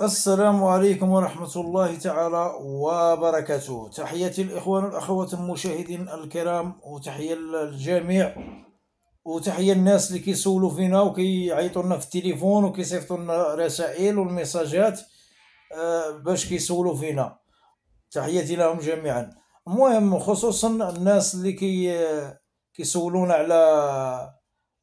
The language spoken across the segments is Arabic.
السلام عليكم ورحمة الله تعالى وبركاته تحياتي الإخوان والأخوات المشاهدين الكرام وتحية الجميع وتحية الناس اللي كيسولوا فينا وكيعيطوا لنا في التليفون وكيصيفطوا لنا رسائل والميساجات آه، باش كيسولوا فينا تحياتي لهم جميعا المهم خصوصا الناس اللي كي كيسولونا على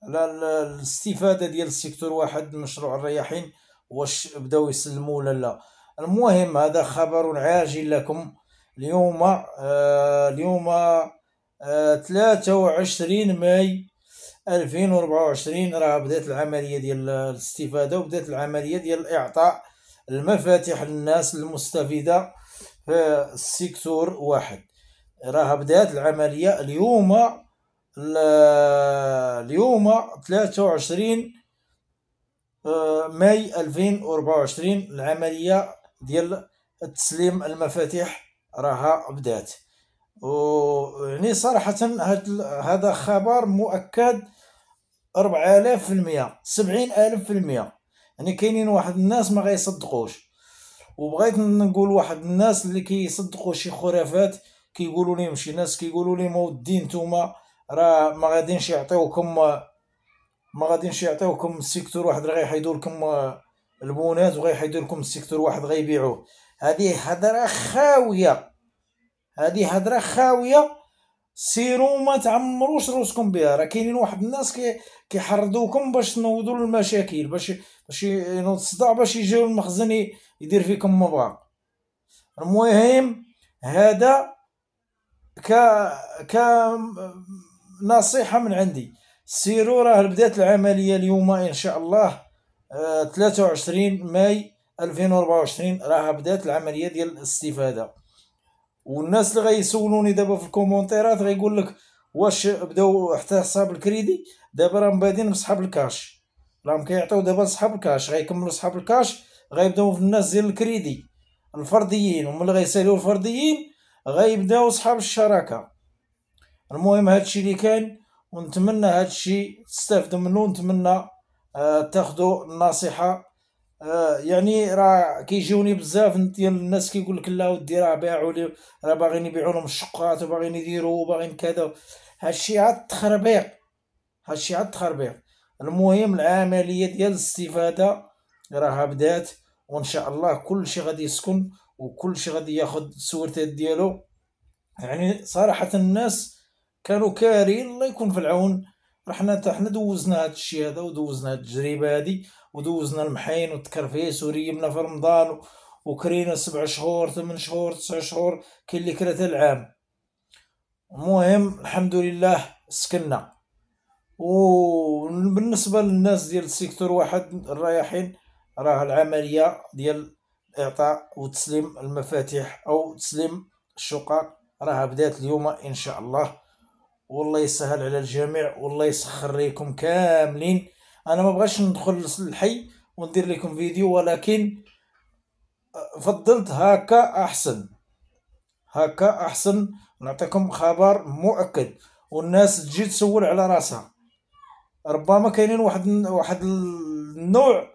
على الاستفاده ديال السيكتور واحد مشروع الرياحين واش بداو يسلموا ولا لا المهم هذا خبر عاجل لكم اليوم آه اليوم آه وعشرين ماي ألفين وعشرين راه بدات العمليه ديال الاستفاده وبدات العمليه ديال اعطاء المفاتيح للناس المستفيده في السيكتور واحد راه بدات العمليه اليوم اليوم وعشرين آه، ماي 2024 العمليه ديال تسليم المفاتيح راها بدات و يعني صراحه هذا خبر مؤكد 4000% المية يعني كاينين واحد الناس ما غيصدقوش وبغيت نقول واحد الناس اللي كيصدقوا شي خرافات كيقولوا لي شي ناس كيقولوا لهم ودي نتوما راه ما غادينش يعطيوكم ما غاديش يعطيوكم السيكتور واحد راه يحيدوا لكم آه، البونات وغيحيدوا لكم السيكتور واحد غيبيعوه هذه هضره خاويه هذه هضره خاويه سيروا ما تعمروش روسكم بها راه كاينين واحد الناس كي كيحرضوكم باش تنوضوا المشاكل باش باش ينوض الصداع باش يجيو المخزن يدير فيكم ما بغا المهم هذا ك ك نصيحه من عندي سيرو راه بدات العمليه اليوم ان شاء الله آه 23 ماي 2024 راه بدات العمليه ديال الاستفاده والناس اللي غيسولوني دابا في الكومونتيرات غيقول لك واش بداو حتى حساب الكريدي دابا راهم بادين بصحاب الكاش راهم كيعطيو دابا صحاب الكاش غيكملوا صحاب الكاش غيبداو في الناس ديال الكريدي الفرديين اللي غيساليو الفرديين غيبداو صحاب الشراكه المهم هادشي اللي كان ونتمنى هذا الشيء تستافدوا منه ونتمنى آه تاخذوا النصيحه آه يعني راه كيجوني بزاف ديال الناس كيقول لك لا ودي راه باعوا لي راه باغيين يبيعوا لهم الشقات وباغيين يديروا وباغيين كذا هادشي عاد تخربيق هادشي عاد تخربيق المهم العمليه ديال الاستفاده راها بدات وان شاء الله كل شيء غادي يسكن وكل شيء غادي ياخذ السورتات ديالو يعني صراحه الناس كانوا كارين الله يكون في العون رحنا حتى حنا دوزنا هاد الشيء هذا ودوزنا هاد التجربه هادي ودوزنا المحين والتكرفيس وريمنا في رمضان وكرينا سبع شهور ثمان شهور تسع شهور كاين اللي كرات العام المهم الحمد لله سكننا وبالنسبه للناس ديال السيكتور واحد الرايحين راه العمليه ديال اعطاء وتسليم المفاتيح او تسليم الشقق راها بدات اليوم ان شاء الله والله يسهل على الجميع والله يسخر ليكم كاملين انا ما بغاش ندخل الحي وندير لكم فيديو ولكن آه، فضلت هكا احسن هكا احسن نعطيكم خبر مؤكد والناس تجي تسول على راسها ربما كاينين واحد واحد النوع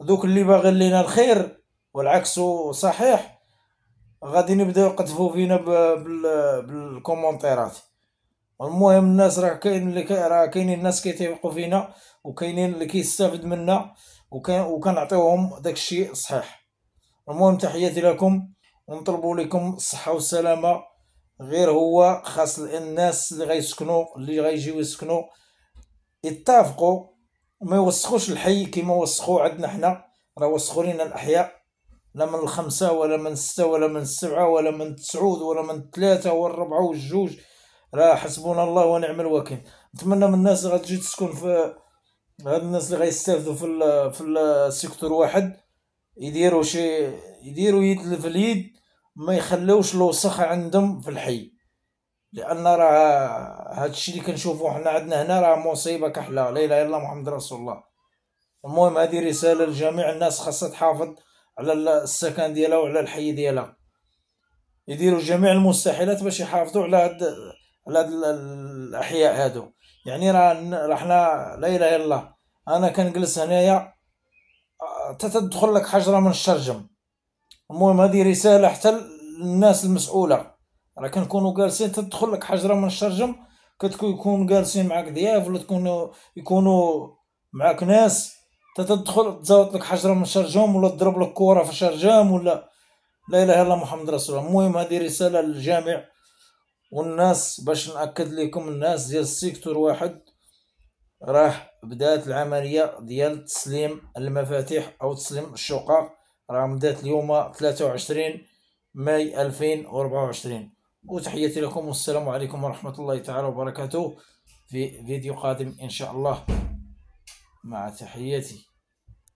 دوك اللي باغي لينا الخير والعكس صحيح غادي نبداو يقذفوا فينا بالكومونتيرات المهم الناس راه كاين اللي راه كاينين الناس كيتيقوا فينا وكاينين اللي كيستافد منا وكان وكنعطيوهم داك الشيء صحيح المهم تحياتي لكم ونطلبوا لكم الصحه والسلامه غير هو خاص الناس اللي غيسكنوا اللي غيجيو يسكنوا يتفقوا ما يوسخوش الحي كما وسخوا عندنا حنا راه وسخوا لينا الاحياء لا من الخمسه ولا من السته ولا من السبعه ولا من التسعود ولا من الثلاثه والربعه والجوج راه حسبنا الله ونعم الوكيل نتمنى من الناس غتجي تسكن في هاد الناس اللي غيستافدوا في الـ في السيكتور واحد يديروا شي يديروا يد في اليد ما يخلوش الوسخ عندهم في الحي لان راه هادشي اللي كنشوفو حنا عندنا هنا راه مصيبه كحله لا اله الا محمد رسول الله المهم هذه رساله لجميع الناس خاصها تحافظ على السكن ديالها وعلى الحي ديالها يديروا جميع المستحيلات باش يحافظوا على هاد ولاد الاحياء هادو يعني راه رحنا حنا لا اله الا الله انا كنجلس هنايا آه، تتدخل لك حجره من الشرجم المهم هذه رساله حتى للناس المسؤوله راه كنكونوا جالسين تدخل لك حجره من الشرجم كتكون جالسين معاك ضياف ولا تكونوا يكونوا معاك ناس تتدخل تزاوط لك حجره من الشرجم ولا تضرب لك كره في الشرجم ولا لا اله الا الله محمد رسول الله المهم هذه رساله للجامع والناس باش ناكد لكم الناس ديال السيكتور واحد راه بدات العمليه ديال تسليم المفاتيح او تسليم الشقق راه بدات اليوم 23 ماي 2024 وتحياتي لكم والسلام عليكم ورحمه الله تعالى وبركاته في فيديو قادم ان شاء الله مع تحياتي